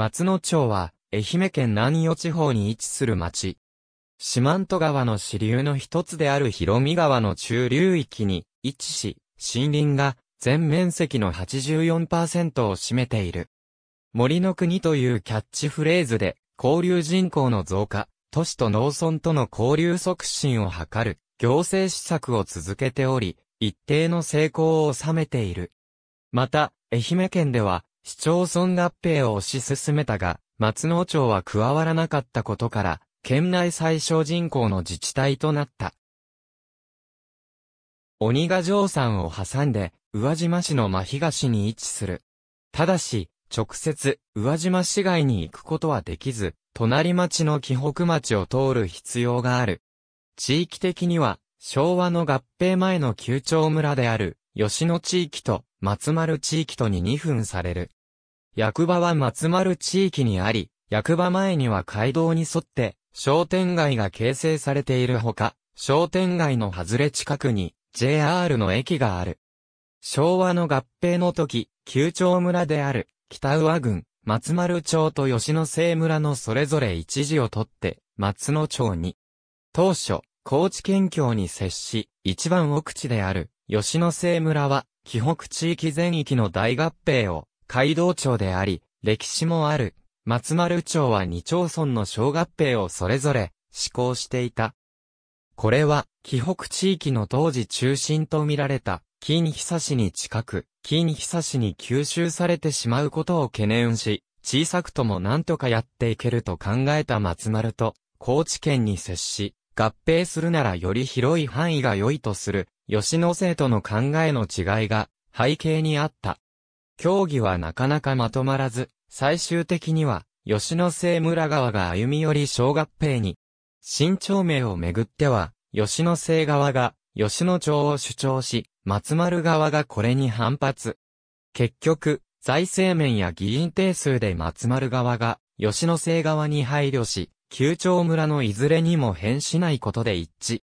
松野町は、愛媛県南予地方に位置する町。四万十川の支流の一つである広見川の中流域に位置し、森林が全面積の84%を占めている。森の国というキャッチフレーズで、交流人口の増加、都市と農村との交流促進を図る、行政施策を続けており、一定の成功を収めている。また、愛媛県では、市町村合併を推し進めたが、松野町は加わらなかったことから、県内最小人口の自治体となった。鬼ヶ城山を挟んで、宇和島市の真東に位置する。ただし、直接、宇和島市街に行くことはできず、隣町の紀北町を通る必要がある。地域的には、昭和の合併前の旧町村である、吉野地域と松丸地域とに2分される。役場は松丸地域にあり、役場前には街道に沿って商店街が形成されているほか、商店街の外れ近くに JR の駅がある。昭和の合併の時、旧町村である北上郡、松丸町と吉野生村のそれぞれ一時をとって松野町に。当初、高知県境に接し、一番奥地である吉野生村は、紀北地域全域の大合併を、街道町であり、歴史もある、松丸町は二町村の小合併をそれぞれ、施行していた。これは、紀北地域の当時中心と見られた、金久市に近く、金久市に吸収されてしまうことを懸念し、小さくとも何とかやっていけると考えた松丸と、高知県に接し、合併するならより広い範囲が良いとする吉野生との考えの違いが背景にあった。協議はなかなかまとまらず、最終的には、吉野生村側が歩み寄り小合併に、新町名をめぐっては、吉野生側が吉野町を主張し、松丸側がこれに反発。結局、財政面や議員定数で松丸側が吉野生側に配慮し、旧町村のいずれにも変しないことで一致。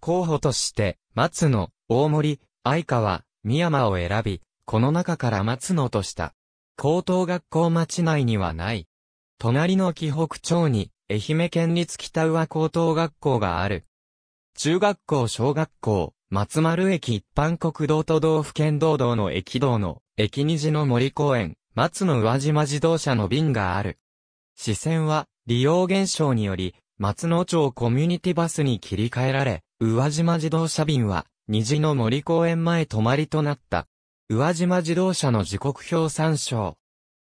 候補として、松野、大森、相川、三山を選び、この中から松野とした。高等学校町内にはない。隣の紀北町に、愛媛県立北上高等学校がある。中学校小学校、松丸駅一般国道と道府県道道の駅道の、駅虹の森公園、松野宇和島自動車の便がある。視線は、利用減少により、松野町コミュニティバスに切り替えられ、宇和島自動車便は、虹の森公園前泊まりとなった。宇和島自動車の時刻表参照。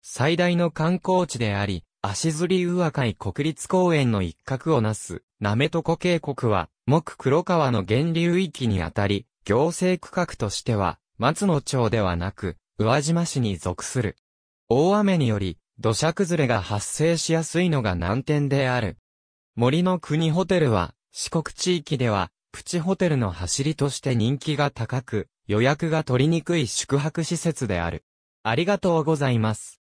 最大の観光地であり、足摺り宇和海国立公園の一角をなす、とこ渓谷は、木黒川の源流域にあたり、行政区画としては、松野町ではなく、宇和島市に属する。大雨により、土砂崩れが発生しやすいのが難点である。森の国ホテルは、四国地域では、プチホテルの走りとして人気が高く、予約が取りにくい宿泊施設である。ありがとうございます。